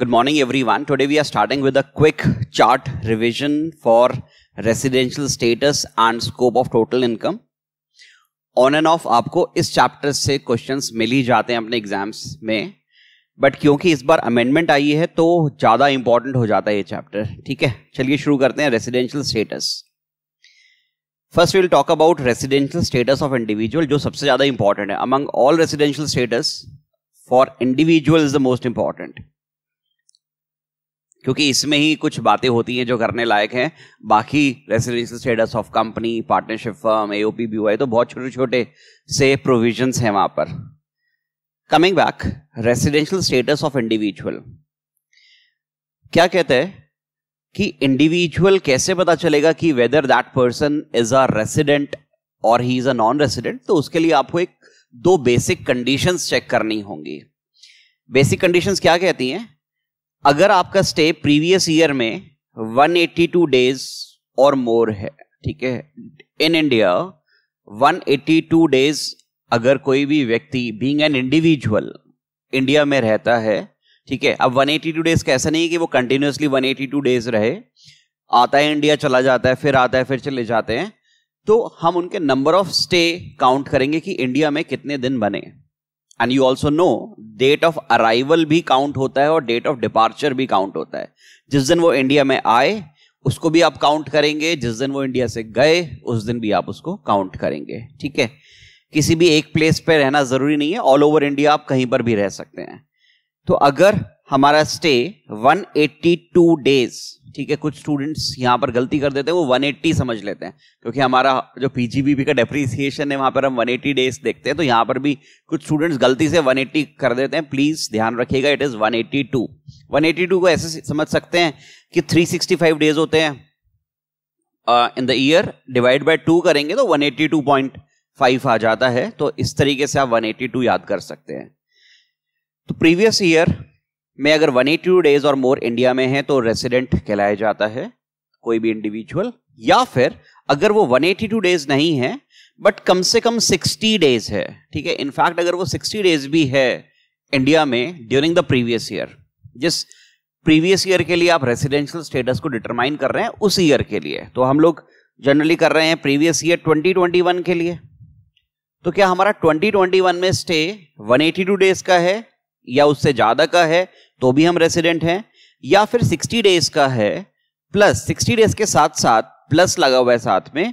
Good morning everyone. Today we are starting with a quick chart revision for residential status and scope of total income. On end of आपको इस chapter से question मिल ही जाते हैं अपने exams में but क्योंकि इस बार अमेंडमेंट आई है तो ज़्यादा इंपॉर्टेंट हो जाता है ये चैप्टर ठीक है चलिए शुरू करते हैं residential status first will talk about residential status of individual जो सबसे ज़्यादा इंपॉर्टेंट है among all residential status for individual is the most important क्योंकि इसमें ही कुछ बातें होती हैं जो करने लायक हैं बाकी residential status of company partnership firm AOP B तो बहुत छोटे छोटे से प्रोविजंस हैं वहां पर coming back residential status of individual क्या कहते हैं कि इंडिविजुअल कैसे पता चलेगा कि whether that person is a resident और he is a non resident तो उसके लिए आपको एक दो बेसिक कंडीशंस चेक करनी होंगी बेसिक कंडीशंस क्या कहती हैं अगर आपका स्टे प्रीवियस ईयर में 182 डेज और मोर है ठीक है इन इंडिया 182 डेज अगर कोई भी व्यक्ति बींग एन इंडिविजुअल इंडिया में रहता है ठीक है अब 182 डेज का ऐसा नहीं है कि वो कंटिन्यूसली 182 डेज रहे आता है इंडिया चला जाता है फिर आता है फिर चले जाते हैं तो हम उनके नंबर ऑफ स्टे काउंट करेंगे कि इंडिया में कितने दिन बने and you also know date of arrival भी काउंट होता है और डेट ऑफ डिपार्चर भी काउंट होता है जिस दिन वो इंडिया में आए उसको भी आप काउंट करेंगे जिस दिन वो इंडिया से गए उस दिन भी आप उसको काउंट करेंगे ठीक है किसी भी एक प्लेस पे रहना जरूरी नहीं है ऑल ओवर इंडिया आप कहीं पर भी रह सकते हैं तो अगर हमारा स्टे 182 डेज ठीक है कुछ स्टूडेंट्स यहाँ पर गलती कर देते हैं वो 180 समझ लेते हैं क्योंकि हमारा जो पीजीबीपी का डेप्रीसिएशन है वहाँ पर हम 180 डेज देखते हैं तो यहाँ पर भी कुछ स्टूडेंट्स गलती से 180 कर देते हैं प्लीज़ ध्यान रखिएगा इट इज़ 182 182 को ऐसे समझ सकते हैं कि 365 डेज होते हैं in the year divide by two करेंगे तो फाइव आ जाता है तो इस तरीके से आप टू याद कर सकते हैं तो प्रीवियस ईयर में अगर 182 डेज और मोर इंडिया में है तो रेसिडेंट कहलाया जाता है कोई भी इंडिविजुअल या फिर अगर वो 182 डेज नहीं है बट कम से कम 60 डेज है ठीक है इनफैक्ट अगर वो 60 डेज भी है इंडिया में ड्यूरिंग द प्रीवियस ईयर जिस प्रीवियस ईयर के लिए आप रेसिडेंशियल स्टेटस को डिटरमाइन कर रहे हैं उस ईयर के लिए तो हम लोग जनरली कर रहे हैं प्रीवियस ईयर 2021 के लिए तो क्या हमारा 2021 में स्टे 182 डेज का है या उससे ज़्यादा का है तो भी हम रेसिडेंट हैं या फिर 60 डेज का है प्लस 60 डेज के साथ साथ प्लस लगा हुआ है साथ में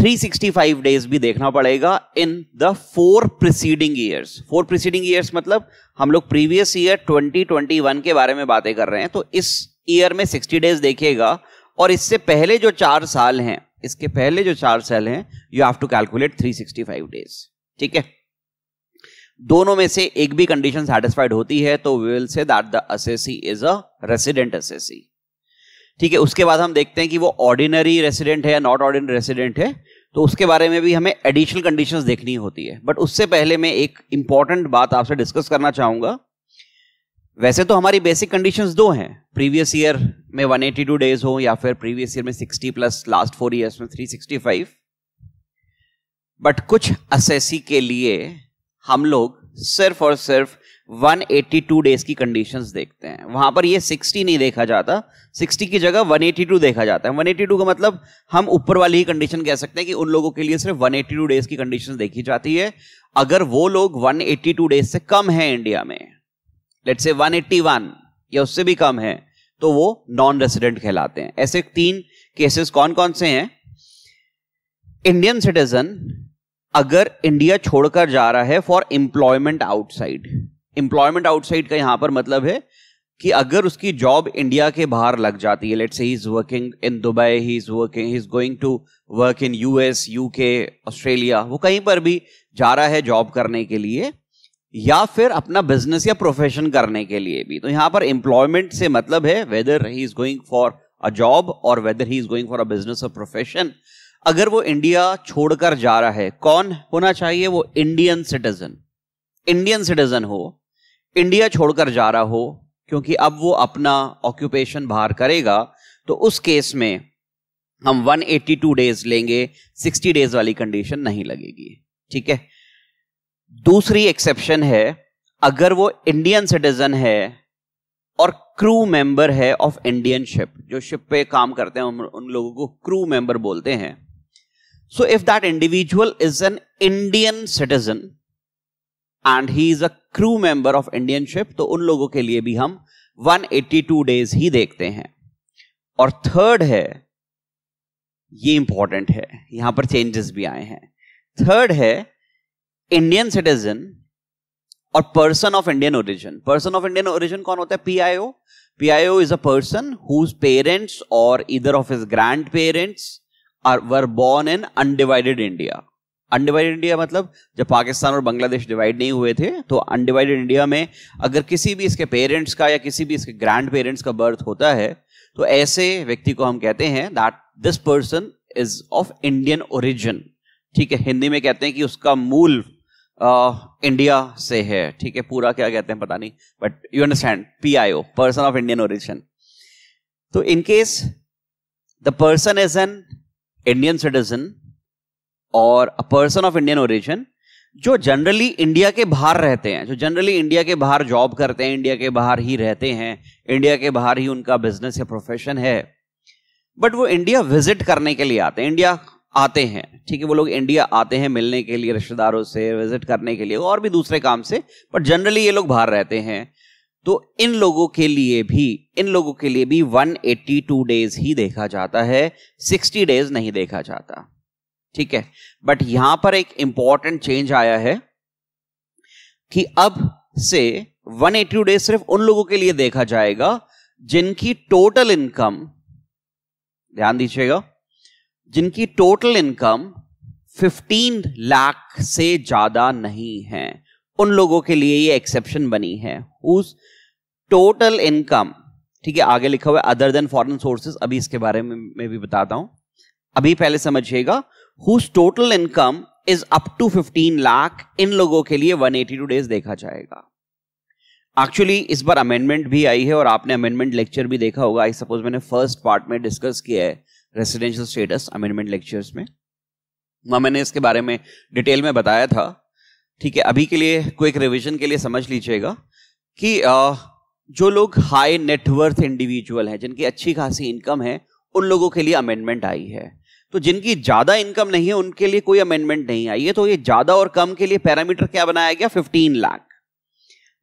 365 डेज भी देखना पड़ेगा in the four preceding years four preceding years मतलब हम लोग प्रीवियस ईयर 2021 के बारे में बातें कर रहे हैं तो इस ईयर में 60 डेज देखेगा और इससे पहले जो चार साल हैं इसके पहले जो चार साल हैं you have to calculate 365 days ठीक है दोनों में से एक भी कंडीशन सेटिस्फाइड होती है तो we will say that the assessee is a resident assessee ठीक है उसके बाद हम देखते हैं कि वो ऑर्डिनरी रेसिडेंट है या नॉट ऑर्डिनरी रेसिडेंट है तो उसके बारे में भी हमें एडिशनल कंडीशंस देखनी होती है बट उससे पहले मैं एक इंपॉर्टेंट बात आपसे डिस्कस करना चाहूंगा वैसे तो हमारी बेसिक कंडीशंस दो हैं प्रीवियस ईयर में 182 डेज हो या फिर प्रीवियस ईयर में 60 प्लस लास्ट फोर ईयर्स में 365 बट कुछ असेसी के लिए हम लोग सिर्फ और सिर्फ 182 डेज की कंडीशंस देखते हैं वहां पर ये 60 नहीं देखा जाता 60 की जगह 182 देखा जाता है 182 का मतलब हम ऊपर वाली ही कंडीशन कह सकते हैं कि उन लोगों के लिए सिर्फ 182 डेज की कंडीशंस देखी जाती है अगर वो लोग 182 डेज से कम है इंडिया में लेट से 181 या उससे भी कम है तो वो नॉन रेसिडेंट कहलाते हैं ऐसे तीन केसेस कौन कौन से हैं इंडियन सिटीजन अगर इंडिया छोड़कर जा रहा है for employment outside employment outside का यहां पर मतलब है कि अगर उसकी जॉब इंडिया के बाहर लग जाती है let's say he is working in Dubai he is working he is going to work in US UK Australia वो कहीं पर भी जा रहा है जॉब करने के लिए या फिर अपना बिजनेस या प्रोफेशन करने के लिए भी तो यहां पर एम्प्लॉयमेंट से मतलब है whether he is going for a job और whether he is going for a business और प्रोफेशन अगर वो इंडिया छोड़कर जा रहा है कौन होना चाहिए वो इंडियन सिटीजन इंडियन सिटीजन हो इंडिया छोड़कर जा रहा हो क्योंकि अब वो अपना ऑक्यूपेशन बाहर करेगा तो उस केस में हम 182 डेज लेंगे 60 डेज वाली कंडीशन नहीं लगेगी ठीक है दूसरी एक्सेप्शन है अगर वो इंडियन सिटीजन है और क्रू मेंबर है ऑफ इंडियन शिप जो शिप पे काम करते हैं उन लोगों को क्रू मेंबर बोलते हैं So if that individual is an Indian citizen and he is a crew member of Indian ship, तो उन लोगों के लिए भी हम 182 days ही देखते हैं और थर्ड है ये इंपॉर्टेंट है यहां पर चेंजेस भी आए हैं थर्ड है इंडियन सिटीजन और person of Indian origin person of Indian origin कौन होता है PIO PIO is a person whose parents और either of his grandparents are were born in undivided India undivided India मतलब जब पाकिस्तान और Bangladesh divide नहीं हुए थे तो अनडिवाइडेड इंडिया में अगर किसी भी इसके पेरेंट्स का या किसी भी इसके ग्रैंड पेरेंट्स का बर्थ होता है तो ऐसे व्यक्ति को हम कहते हैं that this person is of Indian origin ठीक है हिंदी में कहते हैं कि उसका मूल इंडिया से है ठीक है पूरा क्या कहते हैं पता नहीं but you understand P I O person of Indian origin तो in case the person is an Indian citizen और a person of Indian origin जो जनरली इंडिया के बाहर रहते हैं जो जनरली इंडिया के बाहर जॉब करते हैं इंडिया के बाहर ही रहते हैं इंडिया के बाहर ही उनका बिजनेस या प्रोफेशन है बट वो इंडिया विजिट करने के लिए आते हैं इंडिया आते हैं ठीक है वो लोग इंडिया आते हैं मिलने के लिए रिश्तेदारों से विजिट करने के लिए और भी दूसरे काम से बट जनरली ये लोग बाहर रहते हैं तो इन लोगों के लिए भी इन लोगों के लिए भी 182 डेज ही देखा जाता है 60 डेज नहीं देखा जाता ठीक है बट यहां पर एक इंपॉर्टेंट चेंज आया है कि अब से 182 डेज सिर्फ उन लोगों के लिए देखा जाएगा जिनकी टोटल इनकम ध्यान दीजिएगा जिनकी टोटल इनकम 15 लाख से ज्यादा नहीं है उन लोगों के लिए ये एक्सेप्शन बनी है उस टोटल इनकम ठीक है आगे लिखा हुआ अदर देन फॉरेन सोर्सेस अभी इसके बारे में मैं भी बताता हूं अभी पहले समझिएगा whose total income is up to 15 lakh इन लोगों के लिए 182 डेज देखा जाएगा एक्चुअली इस बार अमेंडमेंट भी आई है और आपने अमेंडमेंट लेक्चर भी देखा होगा आई सपोज मैंने फर्स्ट पार्ट में डिस्कस किया है रेसिडेंशियल स्टेटस अमेंडमेंट लेक्चर्स में वहां मैंने इसके बारे में डिटेल में बताया था ठीक है अभी के लिए क्विक रिविजन के लिए समझ लीजिएगा कि आ, जो लोग हाई नेटवर्थ इंडिविजुअल हैं जिनकी अच्छी खासी इनकम है उन लोगों के लिए अमेंडमेंट आई है तो जिनकी ज़्यादा इनकम नहीं है उनके लिए कोई अमेंडमेंट नहीं आई है तो ये ज़्यादा और कम के लिए पैरामीटर क्या बनाया गया 15 लाख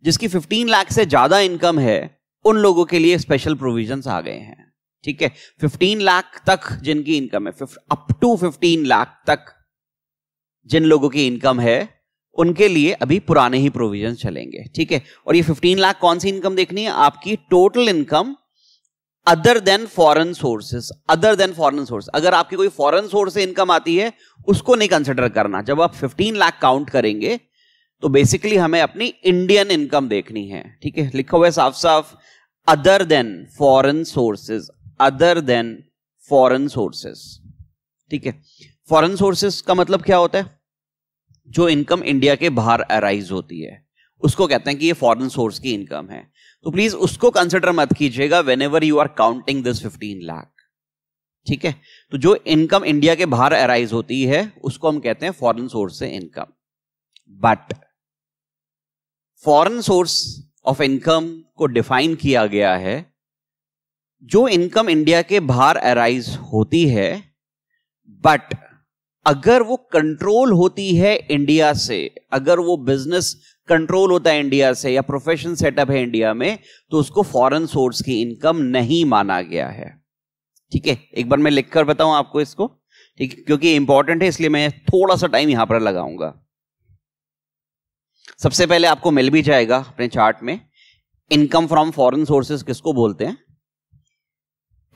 जिसकी 15 लाख से ज़्यादा इनकम है उन लोगों के लिए स्पेशल प्रोविजन आ गए हैं ठीक है फिफ्टीन लाख तक जिनकी इनकम है अप टू लाख तक जिन लोगों की इनकम है उनके लिए अभी पुराने ही प्रोविजन चलेंगे ठीक है और ये 15 लाख कौन सी इनकम देखनी है आपकी total income other than foreign sources other than foreign source अगर आपकी कोई फॉरेन सोर्स से इनकम आती है उसको नहीं कंसिडर करना जब आप 15 लाख काउंट करेंगे तो बेसिकली हमें अपनी इंडियन इनकम देखनी है ठीक है लिखा हुआ है साफ साफ other than foreign sources other than foreign sources ठीक है फॉरेन सोर्सेज का मतलब क्या होता है जो इनकम इंडिया के बाहर अराइज होती है उसको कहते हैं कि ये फॉरेन सोर्स की इनकम है तो प्लीज उसको कंसिडर मत कीजिएगा whenever you are counting this fifteen lakh ठीक है तो जो इनकम इंडिया के बाहर अराइज होती है उसको हम कहते हैं फॉरेन सोर्स से income but foreign source of income को डिफाइन किया गया है जो इनकम इंडिया के बाहर अराइज होती है बट अगर वो कंट्रोल होती है इंडिया से अगर वो बिजनेस कंट्रोल होता है इंडिया से या प्रोफेशन सेटअप है इंडिया में तो उसको फॉरेन सोर्स की इनकम नहीं माना गया है ठीक है एक बार मैं लिखकर बताऊं आपको इसको ठीक है क्योंकि इंपॉर्टेंट है इसलिए मैं थोड़ा सा टाइम यहां पर लगाऊंगा सबसे पहले आपको मिल भी जाएगा अपने चार्ट में इनकम फ्रॉम फॉरेन सोर्सेज किसको बोलते हैं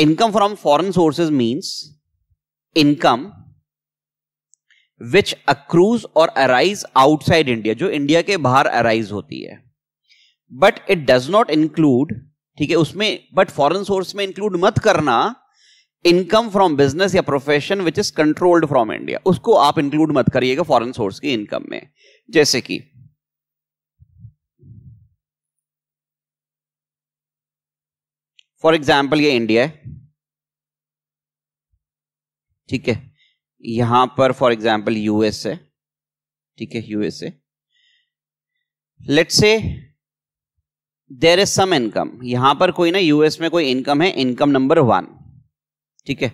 income from foreign sources means income which accrues और अराइज आउटसाइड इंडिया जो इंडिया के बाहर अराइज होती है but it does not include ठीक है उसमें बट फॉरन सोर्स में इंक्लूड मत करना इनकम फ्रॉम बिजनेस या profession which is controlled from India उसको आप इंक्लूड मत करिएगा फॉरन सोर्स की इनकम में जैसे कि फॉर एग्जाम्पल ये इंडिया है ठीक है यहां पर फॉर एग्जाम्पल यूएस है ठीक है यूएसए लेट से देर इज सम इनकम यहां पर कोई ना यूएस में कोई इनकम है इनकम नंबर वन ठीक है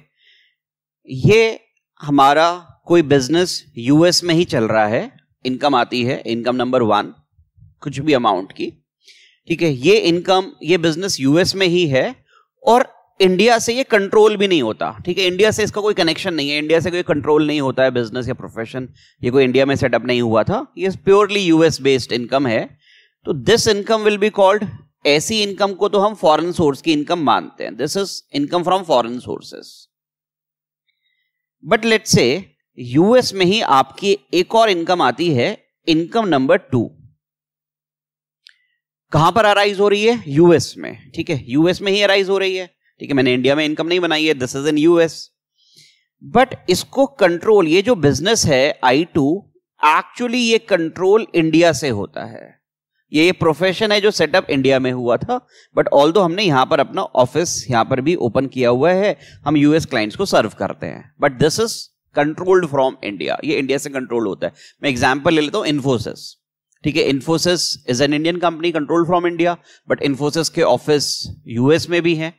ये हमारा कोई बिजनेस यूएस में ही चल रहा है इनकम आती है इनकम नंबर वन कुछ भी अमाउंट की ठीक है ये इनकम ये बिजनेस यूएस में ही है और इंडिया से ये कंट्रोल भी नहीं होता ठीक है इंडिया से इसका कोई कनेक्शन नहीं है इंडिया से कोई कंट्रोल नहीं होता है बिजनेस या प्रोफेशन ये कोई इंडिया में सेटअप नहीं हुआ था ये प्योरली यूएस बेस्ड इनकम है तो this income will be called ऐसी इनकम को तो हम फॉरेन सोर्स की इनकम मानते हैं this is income from foreign sources but let's say US में ही आपकी एक और इनकम आती है इनकम नंबर टू कहां पर अराइज हो रही है यूएस में ठीक है यूएस में ही अराइज हो रही है ठीक है मैंने इंडिया में इनकम नहीं बनाई है this is in US but इसको कंट्रोल ये जो बिजनेस है आई टू एक्चुअली ये कंट्रोल इंडिया से होता है ये ये प्रोफेशन है जो सेटअप इंडिया में हुआ था बट ऑल दो हमने यहां पर अपना ऑफिस यहां पर भी ओपन किया हुआ है हम यूएस क्लाइंट्स को सर्व करते हैं but this is controlled from India ये इंडिया से कंट्रोल होता है मैं एग्जाम्पल ले लेता हूँ इन्फोसिस ठीक है Infosys is an Indian company control from India but Infosys के ऑफिस यूएस में भी है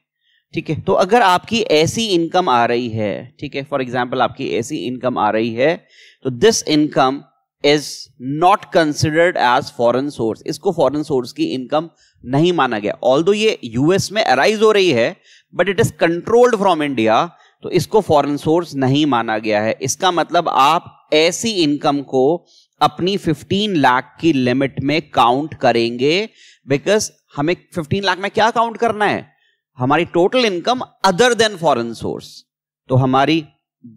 ठीक है तो अगर आपकी ऐसी इनकम आ रही है ठीक है फॉर एग्जाम्पल आपकी ऐसी इनकम आ रही है तो this income is not considered as foreign source इसको फॉरन सोर्स की इनकम नहीं माना गया ऑल दो ये यूएस में अराइज हो रही है but it is controlled from India तो इसको फॉरेन सोर्स नहीं माना गया है इसका मतलब आप ऐसी इनकम को अपनी 15 लाख की लिमिट में काउंट करेंगे बिकॉज हमें 15 लाख में क्या काउंट करना है हमारी total income other than foreign source तो हमारी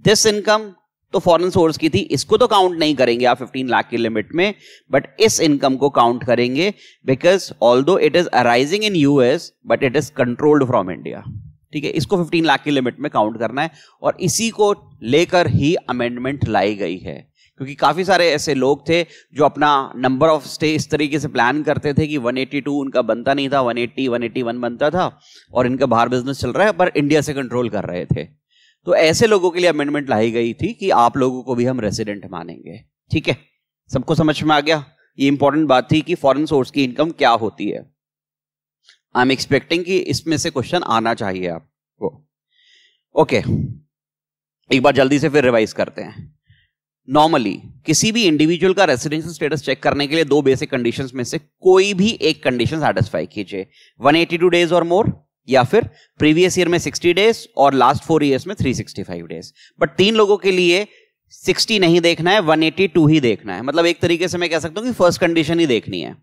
दिस इनकम तो फॉरेन सोर्स की थी इसको तो काउंट नहीं करेंगे आप 15 लाख की लिमिट में बट इस इनकम को काउंट करेंगे because although it is arising in US but it is controlled from India ठीक है इसको 15 लाख की लिमिट में काउंट करना है और इसी को लेकर ही अमेंडमेंट लाई गई है क्योंकि काफ़ी सारे ऐसे लोग थे जो अपना नंबर ऑफ स्टे इस तरीके से प्लान करते थे कि 182 उनका बनता नहीं था 180 181 बनता था और इनका बाहर बिजनेस चल रहा है पर इंडिया से कंट्रोल कर रहे थे तो ऐसे लोगों के लिए अमेंडमेंट लाई गई थी कि आप लोगों को भी हम रेसिडेंट मानेंगे ठीक है सबको समझ में आ गया ये इंपॉर्टेंट बात थी कि फॉरन सोर्स की इनकम क्या होती है आई एम एक्सपेक्टिंग कि इसमें से क्वेश्चन आना चाहिए आपको ओके okay. एक बार जल्दी से फिर रिवाइज करते हैं नॉर्मली किसी भी इंडिविजुअल का रेसिडेंशियल स्टेटस चेक करने के लिए दो बेसिक कंडीशन में से कोई भी एक कंडीशन सेटिस्फाई कीजिए 182 डेज और मोर या फिर प्रीवियस ईयर में 60 डेज और लास्ट फोर ईयर्स में 365 डेज बट तीन लोगों के लिए 60 नहीं देखना है 182 ही देखना है मतलब एक तरीके से मैं कह सकता हूं कि फर्स्ट कंडीशन ही देखनी है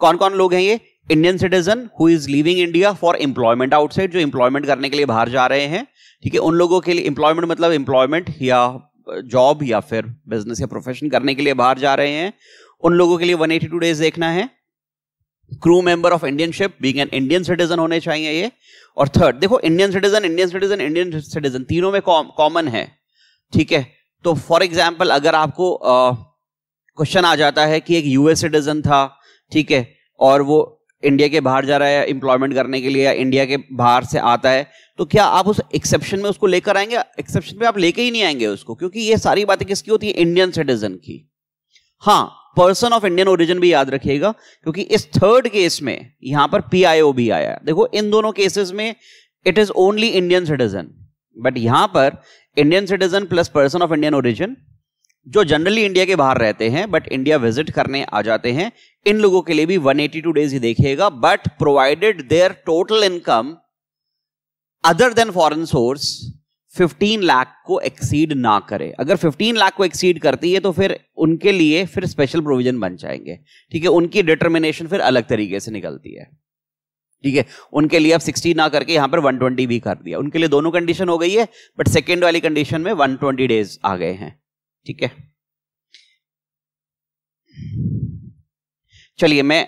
कौन कौन लोग हैं ये Indian citizen who is living India for employment outside जो एम्प्लॉयमेंट करने के लिए बाहर जा रहे हैं ठीक है उन लोगों के लिए एम्प्लॉयमेंट मतलब एम्प्लॉयमेंट या जॉब या फिर बिजनेस या प्रोफेशन करने के लिए बाहर जा रहे हैं उन लोगों के लिए 182 डेज देखना है crew member of Indian ship being an Indian citizen होने चाहिए ये और थर्ड देखो Indian citizen Indian citizen Indian citizen तीनों में कॉमन है ठीक है तो फॉर एग्जाम्पल अगर आपको क्वेश्चन आ जाता है कि एक यूएस सिटीजन था ठीक है और वो इंडिया के बाहर जा रहा है एम्प्लॉयमेंट करने के लिए या इंडिया के बाहर से आता है तो क्या आप उस एक्सेप्शन में उसको लेकर आएंगे एक्सेप्शन में आप लेके ही नहीं आएंगे उसको क्योंकि ये सारी बातें किसकी होती है इंडियन सिटीजन की हाँ पर्सन ऑफ इंडियन ओरिजिन भी याद रखिएगा क्योंकि इस थर्ड केस में यहां पर पी भी आया है देखो इन दोनों केसेस में it is only Indian citizen but यहां पर Indian citizen plus person of Indian origin जो जनरली इंडिया के बाहर रहते हैं बट इंडिया विजिट करने आ जाते हैं इन लोगों के लिए भी 182 डेज ही देखेगा but provided their total income other than foreign source 15 lakh को एक्सीड ना करे अगर 15 लाख को एक्सीड करती है तो फिर उनके लिए फिर स्पेशल प्रोविजन बन जाएंगे ठीक है उनकी डिटर्मिनेशन फिर अलग तरीके से निकलती है ठीक है उनके लिए अब 60 ना करके यहां पर 120 भी कर दिया उनके लिए दोनों कंडीशन हो गई है बट सेकेंड वाली कंडीशन में 120 डेज आ गए हैं ठीक है चलिए मैं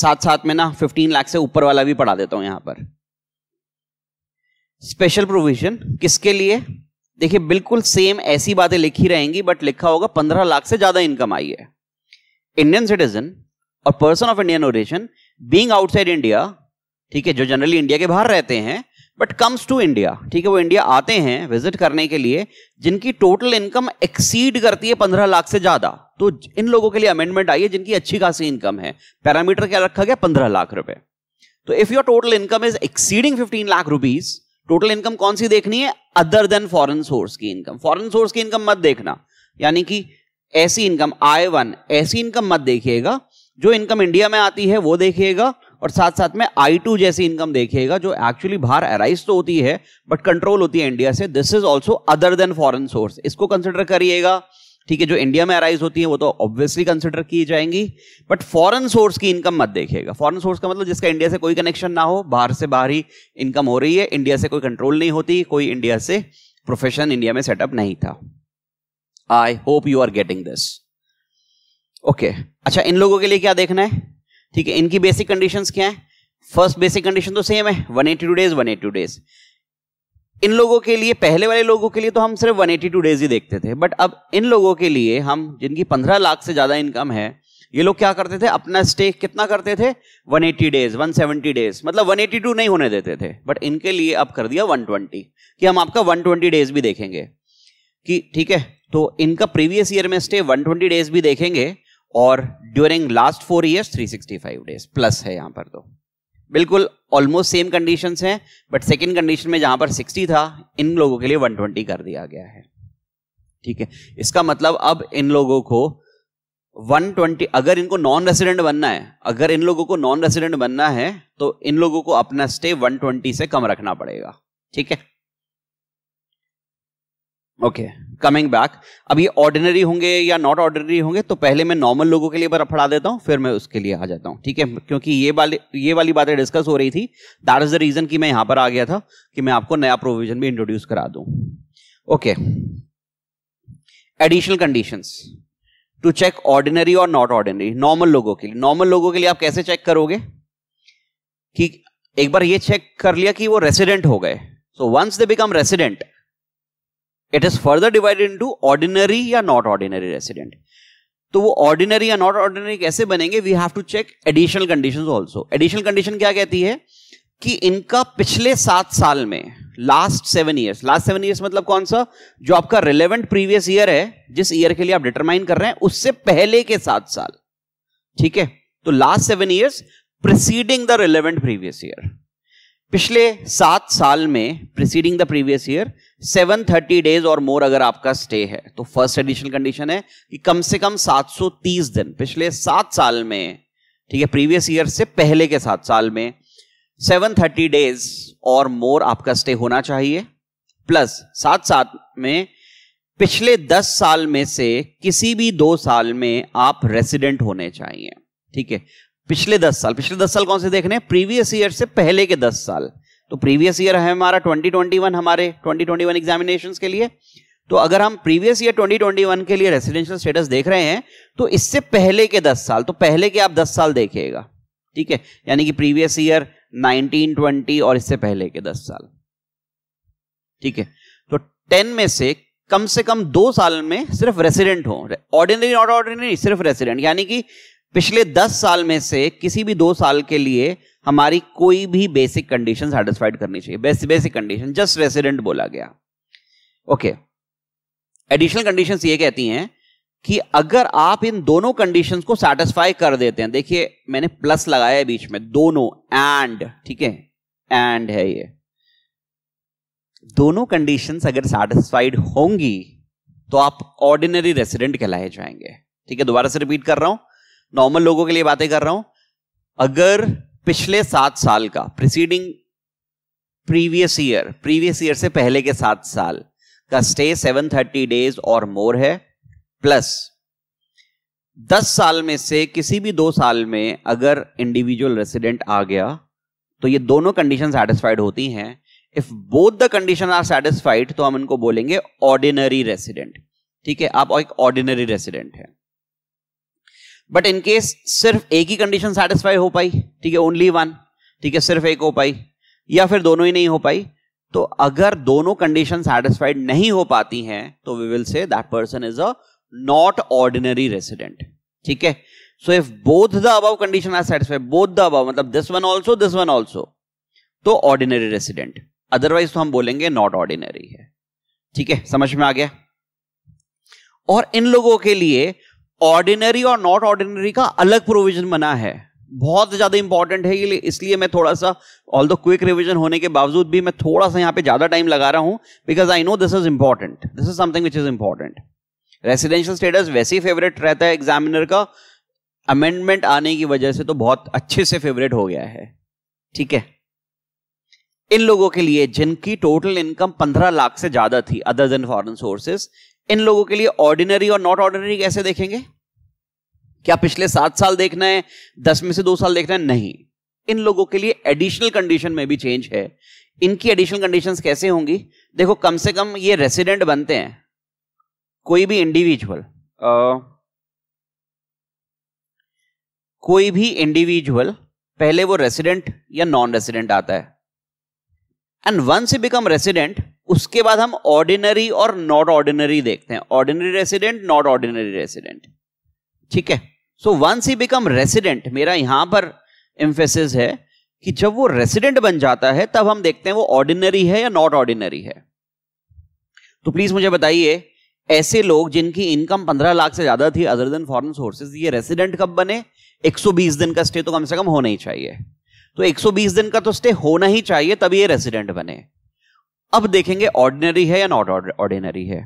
साथ साथ में ना फिफ्टीन लाख से ऊपर वाला भी पढ़ा देता हूं यहां पर स्पेशल प्रोविजन किसके लिए देखिए बिल्कुल सेम ऐसी बातें लिखी रहेंगी बट लिखा होगा पंद्रह लाख से ज्यादा इनकम आई है इंडियन सिटीजन और person of Indian origin being outside India ठीक है जो जनरली इंडिया के बाहर रहते हैं बट कम्स टू इंडिया ठीक है वो इंडिया आते हैं विजिट करने के लिए जिनकी टोटल इनकम एक्सीड करती है पंद्रह लाख से ज्यादा तो इन लोगों के लिए अमेंडमेंट आई है जिनकी अच्छी खासी इनकम है पैरामीटर क्या रखा गया पंद्रह लाख रुपए तो if your total income is exceeding fifteen lakh rupees total income कौन सी देखनी है अदर देन फॉरन सोर्स की इनकम फॉरन सोर्स की इनकम मत देखना यानी कि ऐसी इनकम आई वन ऐसी इनकम मत देखिएगा जो इनकम इंडिया में आती है वो देखिएगा और साथ साथ में आई टू जैसी इनकम देखिएगा जो एक्चुअली बाहर अराइज तो होती है बट कंट्रोल होती है इंडिया से this is also other than foreign source इसको कंसिडर करिएगा ठीक है जो इंडिया में अराइज होती है वो तो ऑब्वियसली कंसिडर की जाएंगी बट फॉरन सोर्स की इनकम मत देखेगा फॉरन सोर्स का मतलब जिसका इंडिया से कोई कनेक्शन ना हो बाहर से बाहर ही इनकम हो रही है इंडिया से कोई कंट्रोल नहीं होती कोई इंडिया से प्रोफेशन इंडिया में सेटअप नहीं था I hope you are getting this okay अच्छा इन लोगों के लिए क्या देखना है ठीक है इनकी बेसिक कंडीशंस क्या तो है फर्स्ट बेसिक कंडीशन तो सेम है 182 डेज 182 डेज इन लोगों के लिए पहले वाले लोगों के लिए तो हम सिर्फ 182 एटी डेज ही देखते थे बट अब इन लोगों के लिए हम जिनकी 15 लाख से ज़्यादा इनकम है ये लोग क्या करते थे अपना स्टे कितना करते थे 180 एटी डेज वन डेज मतलब 182 नहीं होने देते थे बट इनके लिए अब कर दिया 120 कि हम आपका 120 डेज भी देखेंगे कि ठीक है तो इनका प्रीवियस ईयर में स्टे वन डेज भी देखेंगे और during last four years three days plus है यहाँ पर तो बिल्कुल ऑलमोस्ट सेम कंडीशन है बट सेकेंड कंडीशन में जहां पर सिक्सटी था इन लोगों के लिए वन ट्वेंटी कर दिया गया है ठीक है इसका मतलब अब इन लोगों को 120 अगर इनको नॉन रेसिडेंट बनना है अगर इन लोगों को नॉन रेसिडेंट बनना है तो इन लोगों को अपना स्टे 120 से कम रखना पड़ेगा ठीक है ओके कमिंग बैक अब ये ऑर्डिनरी होंगे या नॉट ऑर्डिनरी होंगे तो पहले मैं नॉर्मल लोगों के लिए बार पढ़ा देता हूँ फिर मैं उसके लिए आ जाता हूँ ठीक है क्योंकि ये वाली ये वाली बातें डिस्कस हो रही थी दैट इज द रीजन कि मैं यहाँ पर आ गया था कि मैं आपको नया प्रोविजन भी इंट्रोड्यूस करा दू okay additional condition to check ordinary और नॉट ऑर्डिनरी नॉर्मल लोगों के लिए नॉर्मल लोगों के लिए आप कैसे चेक करोगे कि एक बार ये चेक कर लिया कि वो रेसिडेंट हो गए so once they become resident it is further divided into ordinary या नॉट ऑर्डिनरी रेसिडेंट तो वो ऑर्डिनरी या नॉट ऑर्डिनरी कैसे बनेंगे we have to check additional condition also additional condition क्या कहती है कि इनका पिछले सात साल में last seven years last seven years मतलब कौन सा जो आपका रिलेवेंट प्रीवियस ईयर है जिस ईयर के लिए आप डिटरमाइन कर रहे हैं उससे पहले के सात साल ठीक है तो last seven years preceding the relevant previous year पिछले सात साल में preceding the previous year 730 days और मोर अगर आपका स्टे है तो फर्स्ट एडिशनल कंडीशन है कि कम से कम 730 दिन पिछले सात साल में ठीक है प्रीवियस ईयर से पहले के सात साल में 730 डेज और मोर आपका स्टे होना चाहिए प्लस साथ साथ में पिछले दस साल में से किसी भी दो साल में आप रेसिडेंट होने चाहिए ठीक है पिछले दस साल पिछले दस साल कौन से देखने हैं प्रीवियस ईयर से पहले के दस साल तो प्रीवियस ईयर है हमारा 2021 हमारे 2021 एग्जामिनेशंस के लिए तो अगर हम प्रीवियस ईयर 2021 के लिए रेसिडेंशियल स्टेटस देख रहे हैं तो इससे पहले के 10 साल तो पहले के आप 10 साल देखिएगा ठीक है यानी कि प्रीवियस ईयर 19 20 और इससे पहले के 10 साल ठीक है तो 10 में से कम से कम दो साल में सिर्फ रेसिडेंट हो ऑर्डिनरी नॉट ऑर्डिनरी सिर्फ रेसिडेंट यानी कि पिछले दस साल में से किसी भी दो साल के लिए हमारी कोई भी बेसिक कंडीशन सेटिस्फाइड करनी चाहिए basic basic condition just resident बोला गया ओके एडिशनल कंडीशन ये कहती हैं कि अगर आप इन दोनों कंडीशन को सेटिस्फाई कर देते हैं देखिए मैंने प्लस लगाया है बीच में दोनों एंड ठीक है एंड है ये दोनों कंडीशन अगर सेटिस्फाइड होंगी तो आप ऑर्डिनरी रेसिडेंट कहलाए जाएंगे ठीक है दोबारा से रिपीट कर रहा हूं नॉर्मल लोगों के लिए बातें कर रहा हूं अगर पिछले सात साल का preceding previous year previous year से पहले के सात साल का स्टे सेवन थर्टी डेज और मोर है प्लस दस साल में से किसी भी दो साल में अगर इंडिविजुअल रेसिडेंट आ गया तो ये दोनों कंडीशन सेटिस्फाइड होती हैं if both the condition are satisfied तो हम इनको बोलेंगे ऑर्डिनरी रेसिडेंट ठीक है आप एक ऑर्डिनरी रेसिडेंट है बट इन केस सिर्फ एक ही कंडीशन सेटिस्फाई हो पाई ठीक है ओनली वन ठीक है सिर्फ एक हो पाई या फिर दोनों ही नहीं हो पाई तो अगर दोनों कंडीशन सेटिस्फाइड नहीं हो पाती हैं तो we will say that person is a not ordinary resident ठीक है so if both the above condition are satisfied both the above मतलब this one also this one also तो ऑर्डिनरी रेसिडेंट अदरवाइज तो हम बोलेंगे नॉट ऑर्डिनरी है ठीक है समझ में आ गया और इन लोगों के लिए ऑर्डिनरी और नॉट ऑर्डिनरी का अलग प्रोविजन बना है बहुत ज्यादा इंपॉर्टेंट है इसलिए मैं थोड़ा सा ऑल द क्विक रिविजन होने के बावजूद भी मैं थोड़ा सा यहाँ पे ज्यादा टाइम लगा रहा हूं because I know this is important this is something which is important residential status वैसे ही फेवरेट रहता है एग्जामिनर का अमेंडमेंट आने की वजह से तो बहुत अच्छे से फेवरेट हो गया है ठीक है इन लोगों के लिए जिनकी टोटल इनकम पंद्रह लाख से ज्यादा थी अदर देन फॉरेन सोर्सेस इन लोगों के लिए ऑर्डिनरी और नॉट ऑर्डिनरी कैसे देखेंगे क्या पिछले सात साल देखना है दस में से दो साल देखना है नहीं इन लोगों के लिए एडिशनल कंडीशन में भी चेंज है इनकी एडिशनल कंडीशंस कैसे होंगी देखो कम से कम ये रेसिडेंट बनते हैं कोई भी इंडिविजुअल कोई भी इंडिविजुअल पहले वो रेसिडेंट या नॉन रेसिडेंट आता है एंड वंस बिकम रेसिडेंट उसके बाद हम ऑर्डिनरी और नॉट ऑर्डिनरी देखते हैं ordinary resident not ordinary resident ठीक है so once he become resident मेरा यहां पर इंफेसिस है कि जब वो रेसिडेंट बन जाता है तब हम देखते हैं वो ऑर्डिनरी है या नॉट ऑर्डिनरी है तो प्लीज मुझे बताइए ऐसे लोग जिनकी इनकम पंद्रह लाख से ज्यादा थी अदर देन फॉरन सोर्सेज ये रेसिडेंट कब बने 120 दिन का स्टे तो कम से कम होना ही चाहिए तो 120 दिन का तो स्टे होना ही चाहिए तभी ये रेसिडेंट बने अब देखेंगे ऑर्डिनरी है या नॉट ऑर्डिनरी है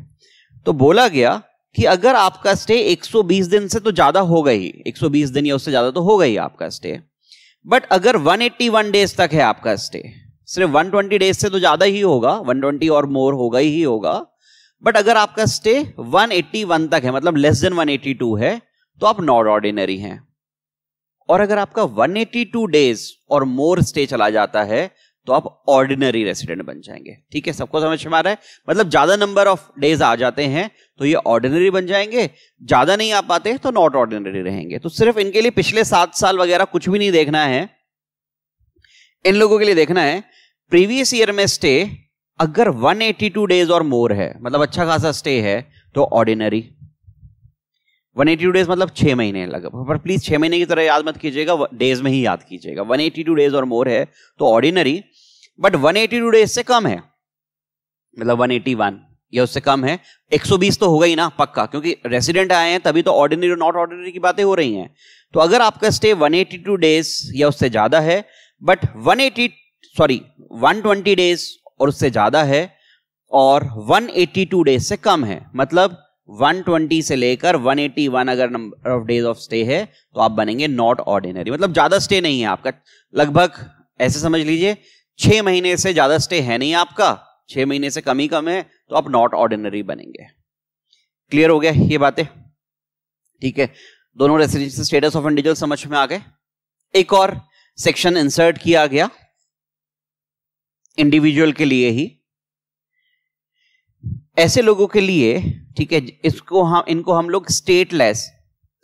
तो बोला गया कि अगर आपका स्टे 120 दिन से तो ज्यादा हो गई 120 दिन या उससे ज्यादा तो हो गई आपका स्टे बट अगर 181 डेज तक है आपका स्टे सिर्फ 120 डेज से तो ज्यादा ही होगा 120 और मोर होगा ही होगा बट अगर आपका स्टे 181 तक है मतलब लेस देन 182 है तो आप नॉट ऑर्डिनरी हैं और अगर आपका 182 डेज और मोर स्टे चला जाता है तो आप ऑर्डिनरी रेसिडेंट बन जाएंगे ठीक है सबको समझ में आ रहा है मतलब ज्यादा नंबर ऑफ डेज आ जाते हैं तो ये ऑर्डिनरी बन जाएंगे ज्यादा नहीं आ पाते तो नॉट ऑर्डिनरी रहेंगे तो सिर्फ इनके लिए पिछले सात साल वगैरह कुछ भी नहीं देखना है इन लोगों के लिए देखना है प्रीवियस ईयर में स्टे अगर 182 डेज और मोर है मतलब अच्छा खासा स्टे है तो ऑर्डिनरी 182 डेज मतलब छह महीने लगभग पर प्लीज़ छह महीने की तरह याद मत कीजिएगा डेज में ही याद कीजिएगा 182 डेज और मोर है तो ऑर्डिनरी बट 182 डेज से कम है मतलब 181 या उससे कम है 120 तो होगा ही ना पक्का क्योंकि रेसिडेंट आए हैं तभी तो ऑर्डिनरी और नॉट ऑर्डिनरी की बातें हो रही हैं तो अगर आपका स्टे 182 डेज या उससे ज्यादा है but 180 sorry one twenty days और उससे ज्यादा है और 182 डेज से कम है मतलब 120 से लेकर 181 अगर number of days of stay है तो आप बनेंगे नॉट ऑर्डिनरी मतलब ज्यादा स्टे नहीं है आपका लगभग ऐसे समझ लीजिए छह महीने से ज्यादा स्टे है नहीं आपका छह महीने से कम ही कम है तो आप नॉट ऑर्डिनरी बनेंगे क्लियर हो गया ये बातें ठीक है दोनों रेसिडेंशियल स्टेटस ऑफ इंडिविजुअल समझ में आ गए एक और सेक्शन इंसर्ट किया गया इंडिविजुअल के लिए ही ऐसे लोगों के लिए ठीक है इसको हम इनको हम लोग स्टेटलेस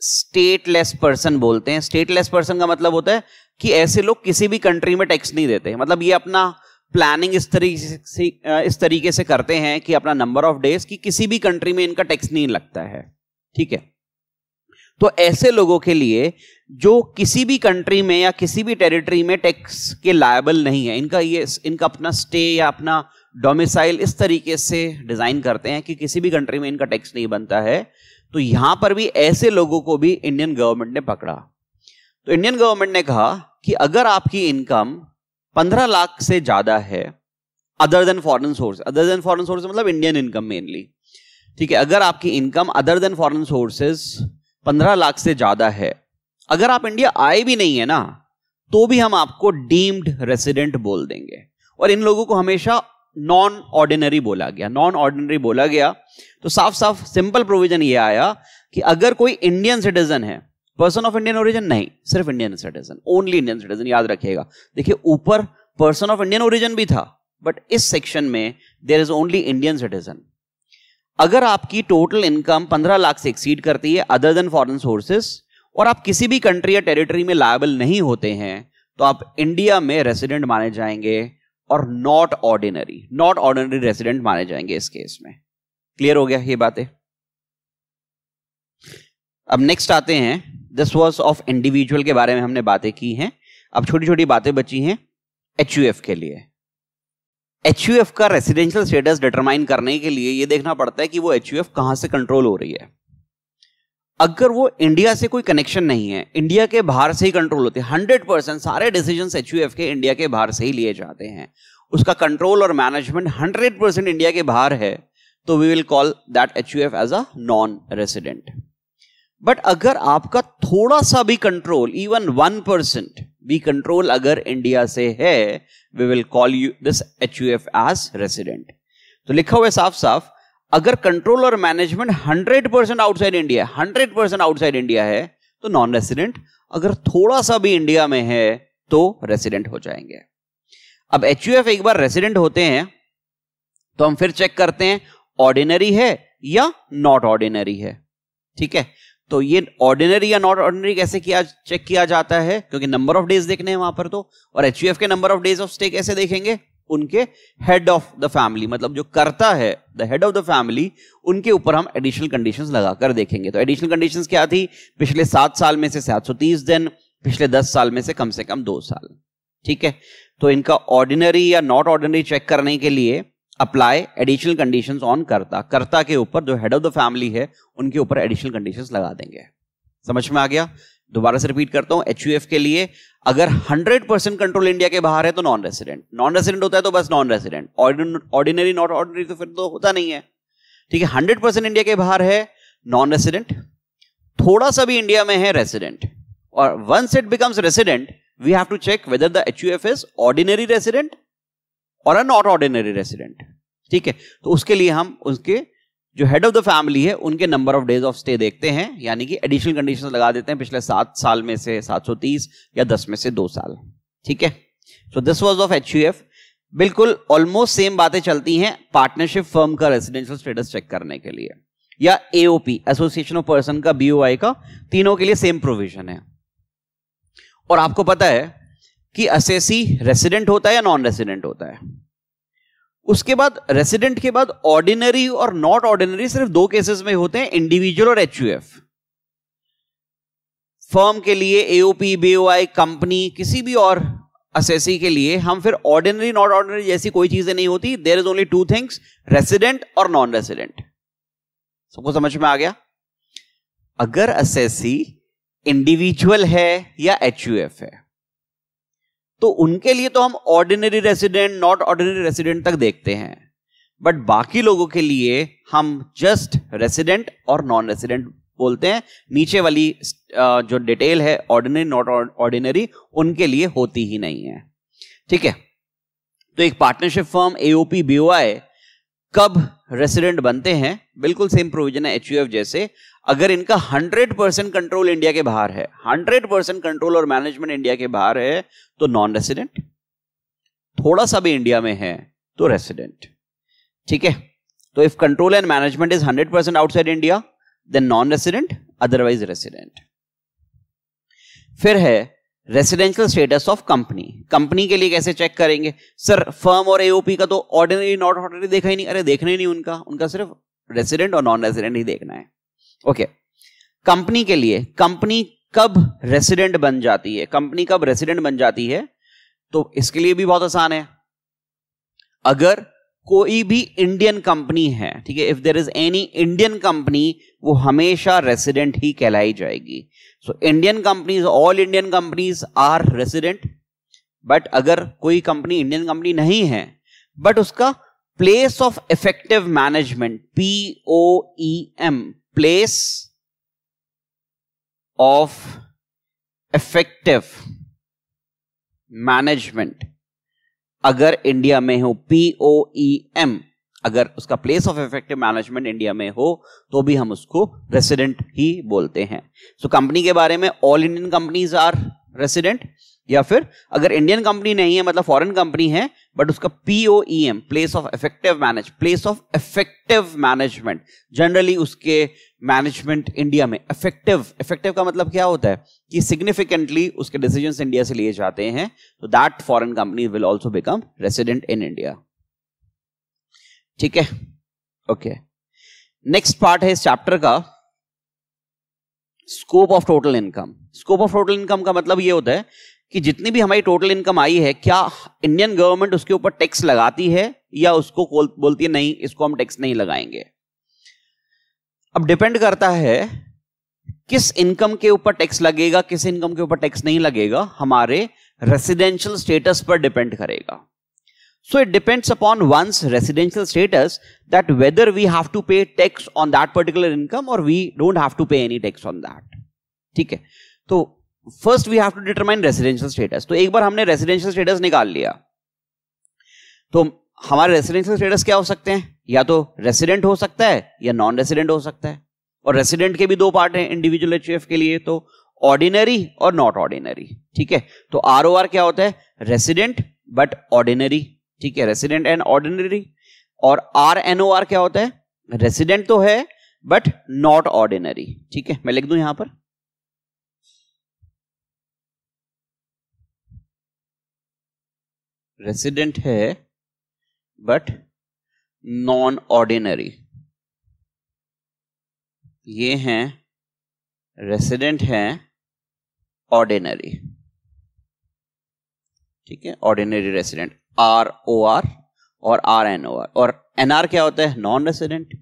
स्टेटलेस पर्सन बोलते हैं स्टेटलेस पर्सन का मतलब होता है कि ऐसे लोग किसी भी कंट्री में टैक्स नहीं देते मतलब ये अपना प्लानिंग इस तरीके से इस तरीके से करते हैं कि अपना नंबर ऑफ डेज कि किसी भी कंट्री में इनका टैक्स नहीं लगता है ठीक है तो ऐसे लोगों के लिए जो किसी भी कंट्री में या किसी भी टेरिटरी में टैक्स के लायबल नहीं है इनका ये इनका अपना स्टे या अपना डोमिसाइल इस तरीके से डिजाइन करते हैं कि किसी भी कंट्री में इनका टैक्स नहीं बनता है तो यहां पर भी ऐसे लोगों को भी इंडियन गवर्नमेंट ने पकड़ा तो इंडियन गवर्नमेंट ने कहा कि अगर आपकी इनकम पंद्रह लाख से ज्यादा है other than foreign source other than foreign source मतलब इंडियन इनकम मेनली ठीक है अगर आपकी income other than foreign sources पंद्रह लाख से ज्यादा है अगर आप इंडिया आए भी नहीं है ना तो भी हम आपको डीम्ड रेसिडेंट बोल देंगे और इन लोगों को हमेशा नॉन ऑर्डिनरी बोला गया नॉन ऑर्डिनरी बोला गया तो साफ साफ सिंपल प्रोविजन ये आया कि अगर कोई इंडियन सिटीजन है पर्सन ऑफ इंडियन ओरिजिन नहीं सिर्फ Indian citizen only Indian citizen याद रखिएगा देखिए ऊपर पर्सन ऑफ इंडियन ओरिजिन भी था बट इस सेक्शन में there is only Indian citizen अगर आपकी टोटल इनकम 15 लाख से एक्सीड करती है अदर देन फॉरेन सोर्सेस और आप किसी भी कंट्री या टेरिटरी में लायबल नहीं होते हैं तो आप इंडिया में रेसिडेंट माने जाएंगे और not ordinary not ordinary resident माने जाएंगे इस केस में क्लियर हो गया ये बातें अब नेक्स्ट आते हैं दिस वॉज ऑफ इंडिविजुअल के बारे में हमने बातें की हैं अब छोटी छोटी बातें बची हैं एच के लिए एच का रेसिडेंशियल स्टेटस डिटरमाइन करने के लिए यह देखना पड़ता है कि वो एच यू कहां से कंट्रोल हो रही है अगर वो इंडिया से कोई कनेक्शन नहीं है इंडिया के बाहर से ही कंट्रोल होते हैं हंड्रेड परसेंट सारे डिसीजन एच के इंडिया के बाहर से ही लिए जाते हैं उसका कंट्रोल और मैनेजमेंट हंड्रेड परसेंट इंडिया के बाहर है तो we will call that H as a non resident but अगर आपका थोड़ा सा भी कंट्रोल इवन वन परसेंट भी कंट्रोल अगर इंडिया से है we will call you this H U F as resident तो लिखा हुआ है साफ साफ अगर कंट्रोल और management hundred percent outside India hundred percent outside India है तो नॉन रेसिडेंट अगर थोड़ा सा भी इंडिया में है तो रेसिडेंट हो जाएंगे अब एच यू एफ एक बार रेसिडेंट होते हैं तो हम फिर चेक करते हैं ऑर्डिनरी है या नॉट ऑर्डिनरी है ठीक है तो ये ऑर्डिनरी या नॉट ऑर्डिनरी कैसे किया चेक किया जाता है क्योंकि नंबर ऑफ डेज देखने हैं वहां पर तो और एच के number of days of stay कैसे देखेंगे उनके हेड ऑफ द फैमिली मतलब जो करता है the head of the family उनके ऊपर हम एडिशनल कंडीशंस लगाकर देखेंगे तो एडिशनल कंडीशंस क्या थी पिछले सात साल में से सात सौ तीस दिन पिछले दस साल में से कम से कम दो साल ठीक है तो इनका ऑर्डिनरी या नॉट ऑर्डिनरी चेक करने के लिए अप्लाई एडिशनल कंडीशन ऑन करता करता के ऊपर जो हेड ऑफ द फैमिली है उनके ऊपर एडिशनल कंडीशन लगा देंगे समझ में आ गया दोबारा से रिपीट करता हूं एच के लिए अगर 100 परसेंट कंट्रोल इंडिया के बाहर है तो नॉन रेसिडेंट नॉन रेसिडेंट होता है तो बस non resident ordinary not ordinary तो फिर तो होता नहीं है ठीक है 100 परसेंट इंडिया के बाहर है नॉन रेसिडेंट थोड़ा सा भी इंडिया में है रेसिडेंट और once it becomes resident we have to check whether the H is ordinary resident और अ नॉट ऑर्डिनरी रेसिडेंट ठीक है तो उसके लिए हम उसके जो हेड ऑफ द फैमिली है उनके number of days of stay देखते हैं यानी कि एडिशनल कंडीशन लगा देते हैं पिछले सात साल में से 730 या दस में से दो साल ठीक है so this was of H बिल्कुल ऑलमोस्ट सेम बातें चलती हैं पार्टनरशिप फर्म का रेसिडेंशियल स्टेटस चेक करने के लिए या एओपी एसोसिएशन ऑफ पर्सन का बीओआई का तीनों के लिए सेम प्रोविजन है और आपको पता है कि असेसी रेसिडेंट होता है या नॉन रेसिडेंट होता है उसके बाद रेसिडेंट के बाद ऑर्डिनरी और नॉट ऑर्डिनरी सिर्फ दो केसेस में होते हैं इंडिविजुअल और एच फर्म के लिए एओपी बीओआई कंपनी किसी भी और असेसी के लिए हम फिर ऑर्डिनरी नॉट ऑर्डिनरी जैसी कोई चीजें नहीं होती there is only two things resident और नॉन रेसिडेंट सबको समझ में आ गया अगर असेसी इंडिविजुअल है या एच है तो उनके लिए तो हम ordinary resident not ordinary resident तक देखते हैं बट बाकी लोगों के लिए हम जस्ट रेसिडेंट और नॉन रेसिडेंट बोलते हैं नीचे वाली जो डिटेल है ऑर्डिनरी नॉट ऑर्डिनरी उनके लिए होती ही नहीं है ठीक है तो एक पार्टनरशिप फर्म एओपी बीओआई कब रेसिडेंट बनते हैं बिल्कुल सेम प्रोविजन है एच जैसे अगर इनका 100 परसेंट कंट्रोल इंडिया के बाहर है 100 परसेंट कंट्रोल और मैनेजमेंट इंडिया के बाहर है तो नॉन रेसिडेंट थोड़ा सा भी इंडिया में है तो रेसिडेंट ठीक है तो if control and management is 100 percent outside India then non resident otherwise resident फिर है residential status of company company के लिए कैसे चेक करेंगे सर फर्म और एओपी का तो ऑर्डिनरी नॉट ऑर्डिनरी देखा ही नहीं अरे देखना ही नहीं उनका उनका सिर्फ रेसिडेंट और नॉन रेसिडेंट ही देखना है ओके कंपनी के लिए कंपनी कब रेसिडेंट बन जाती है कंपनी कब रेसिडेंट बन जाती है तो इसके लिए भी बहुत आसान है अगर कोई भी इंडियन कंपनी है ठीक है if there is any Indian company वो हमेशा रेसिडेंट ही कहलाई जाएगी so Indian companies all Indian companies are resident but अगर कोई कंपनी इंडियन कंपनी नहीं है बट उसका place of effective management P O E M place of effective management अगर इंडिया में हो पी ई एम अगर उसका place of effective management India में हो तो भी हम उसको रेसिडेंट ही बोलते हैं सो so, कंपनी के बारे में all Indian companies are resident या फिर अगर इंडियन कंपनी नहीं है मतलब फॉरेन कंपनी है बट उसका POEM place of effective manage place of effective management generally उसके मैनेजमेंट इंडिया में इफेक्टिव इफेक्टिव का मतलब क्या होता है कि सिग्निफिकेंटली उसके डिसीजन इंडिया से लिए जाते हैं तो that foreign company will also become resident in India ठीक है ओके नेक्स्ट पार्ट है इस चैप्टर का scope of total income scope of total income का मतलब ये होता है कि जितनी भी हमारी टोटल इनकम आई है क्या इंडियन गवर्नमेंट उसके ऊपर टैक्स लगाती है या उसको बोलती है नहीं इसको हम टैक्स नहीं लगाएंगे अब डिपेंड करता है किस इनकम के ऊपर टैक्स लगेगा किस इनकम के ऊपर टैक्स नहीं लगेगा हमारे रेसिडेंशियल स्टेटस पर डिपेंड करेगा so it depends upon one's residential status that whether we have to pay tax on that particular income और we don't have to pay any tax on that ठीक है तो first we have to determine residential status तो एक बार हमने residential status निकाल लिया तो हमारे रेसिडेंशियल स्टेटस क्या हो सकते हैं या तो रेसिडेंट हो सकता है या नॉन रेसिडेंट हो सकता है और रेसिडेंट के भी दो पार्ट हैं इंडिविजुअल एच के लिए तो ऑर्डिनरी और नॉट ऑर्डिनरी ठीक है तो आर क्या होता है रेसिडेंट बट ऑर्डिनरी ठीक है रेसिडेंट एंड ऑर्डिनरी और आर एन आर क्या होता है रेसिडेंट तो है बट नॉट ऑर्डिनरी ठीक है मैं लिख दू यहां पर रेसिडेंट है बट नॉन ऑर्डिनरी ये हैं रेसिडेंट हैं ऑर्डिनरी ठीक है ordinary resident R O R और आर एन ओ आर और एन आर क्या होता है नॉन रेसिडेंट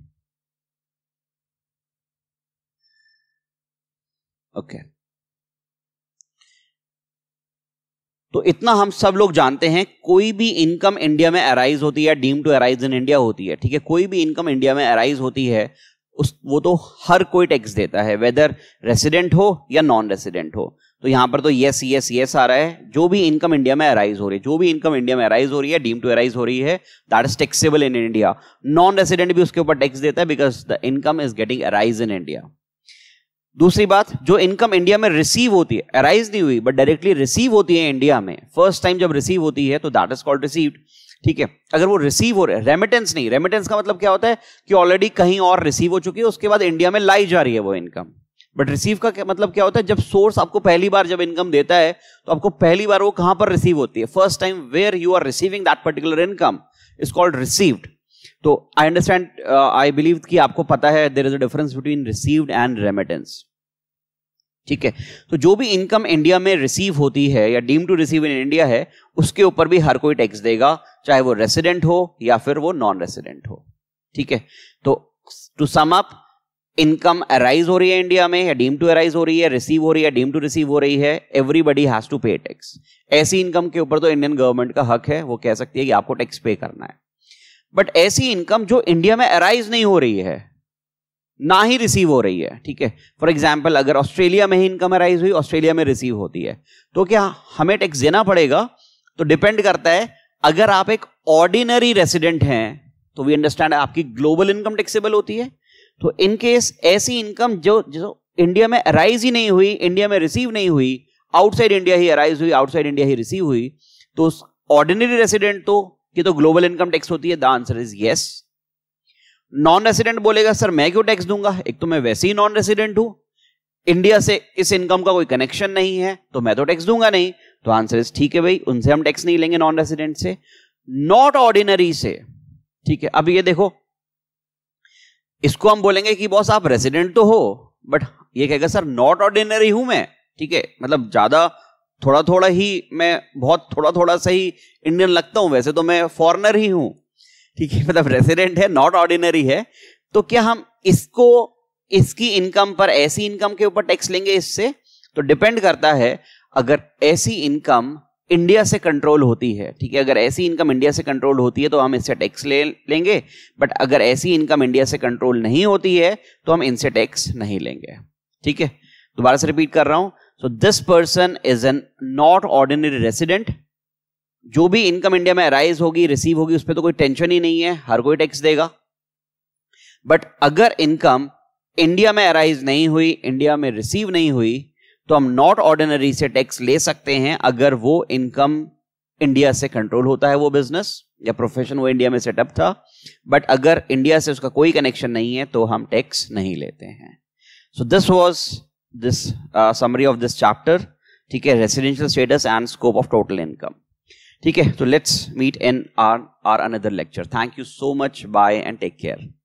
ओके okay. तो इतना हम सब लोग जानते हैं कोई भी इनकम इंडिया में अराइज होती है deem to arise in India होती है ठीक है कोई भी इनकम इंडिया में अराइज होती है उस वो तो हर कोई टैक्स देता है वेदर रेसिडेंट हो या नॉन रेसिडेंट हो तो यहां पर तो यस यस यस आ रहा है जो भी इनकम इंडिया में अराइज हो रही है जो भी इनकम इंडिया में अराइज हो रही है डीम टू अराइज हो रही है that is taxable in India non resident भी उसके ऊपर टैक्स देता है because the income is getting arise in India दूसरी बात जो इनकम इंडिया में रिसीव होती है अराइज नहीं हुई बट डायरेक्टली रिसीव होती है इंडिया में फर्स्ट टाइम जब रिसीव होती है तो दैट इज कॉल्ड रिसीव्ड ठीक है अगर वो रिसीव हो रहा है रेमिटेंस नहीं रेमिटेंस का मतलब क्या होता है कि ऑलरेडी कहीं और रिसीव हो चुकी है उसके बाद इंडिया में लाई जा रही है वो इनकम बट रिसीव का क्या मतलब क्या होता है जब सोर्स आपको पहली बार जब इनकम देता है तो आपको पहली बार वो कहां पर रिसीव होती है first time where you are receiving that particular income is called received तो आई अंडरस्टैंड आई बिलीव कि आपको पता है there is a difference between received and remittance ठीक है तो जो भी इनकम इंडिया में रिसीव होती है या deem to receive in India है उसके ऊपर भी हर कोई टैक्स देगा चाहे वो रेसिडेंट हो या फिर वो नॉन रेसिडेंट हो ठीक है तो to sum up income arise हो रही है इंडिया में या डीम टू अराइज हो रही है रिसीव हो रही है डीम टू रिसीव हो रही है everybody has to pay tax ऐसी इनकम के ऊपर तो इंडियन गवर्नमेंट का हक है वो कह सकती है कि आपको टैक्स पे करना है बट ऐसी इनकम जो इंडिया में अराइज नहीं हो रही है ना ही रिसीव हो रही है ठीक है फॉर एग्जाम्पल अगर ऑस्ट्रेलिया में ही इनकम अराइज हुई ऑस्ट्रेलिया में रिसीव होती है तो क्या हमें टैक्स देना पड़ेगा तो डिपेंड करता है अगर आप एक ऑर्डिनरी रेसिडेंट हैं तो वी अंडरस्टैंड आपकी ग्लोबल इनकम टैक्सेबल होती है तो इन केस ऐसी इनकम जो जो इंडिया में अराइज ही नहीं हुई इंडिया में रिसीव नहीं हुई आउटसाइड इंडिया ही अराइज हुई आउटसाइड इंडिया ही रिसीव हुई तो ऑर्डिनरी रेसिडेंट तो कि तो ग्लोबल इनकम टैक्स होती है the answer is yes non resident बोलेगा सर मैं क्यों टैक्स दूंगा एक तो मैं वैसे ही नॉन रेसिडेंट हूं इंडिया से इस इनकम का कोई कनेक्शन नहीं है तो मैं तो टैक्स दूंगा नहीं तो आंसर इज ठीक है भाई उनसे हम टैक्स नहीं लेंगे नॉन रेसिडेंट से नॉट ऑर्डिनरी से ठीक है अब ये देखो इसको हम बोलेंगे कि बॉस आप रेसिडेंट तो हो बट ये कहेगा सर नॉट ऑर्डिनरी हूं मैं ठीक है मतलब ज्यादा थोड़ा थोड़ा ही मैं बहुत थोड़ा थोड़ा सा ही इंडियन लगता हूँ वैसे तो मैं फॉरनर ही हूँ ठीक है मतलब रेसिडेंट है नॉट ऑर्डिनरी है तो क्या हम इसको इसकी इनकम पर ऐसी इनकम के ऊपर टैक्स लेंगे इससे तो डिपेंड करता है अगर ऐसी इनकम इंडिया से कंट्रोल होती है ठीक है अगर ऐसी इनकम इंडिया से कंट्रोल होती है तो हम इससे टैक्स ले लेंगे बट अगर ऐसी इनकम इंडिया से कंट्रोल नहीं होती है तो हम इनसे टैक्स नहीं लेंगे ठीक है दोबारा से रिपीट कर रहा हूं so this person is an not ordinary resident जो भी इनकम इंडिया में अराइज होगी रिसीव होगी उस पर तो कोई टेंशन ही नहीं है हर कोई टैक्स देगा बट अगर इनकम इंडिया में अराइज नहीं हुई इंडिया में रिसीव नहीं हुई तो हम नॉट ऑर्डिनरी से टैक्स ले सकते हैं अगर वो इनकम इंडिया से कंट्रोल होता है वो बिजनेस या प्रोफेशन वो इंडिया में सेटअप था बट अगर इंडिया से उसका कोई कनेक्शन नहीं है तो हम टैक्स नहीं लेते हैं so this was this uh, summary of this chapter okay residential status and scope of total income okay so let's meet in our, our another lecture thank you so much bye and take care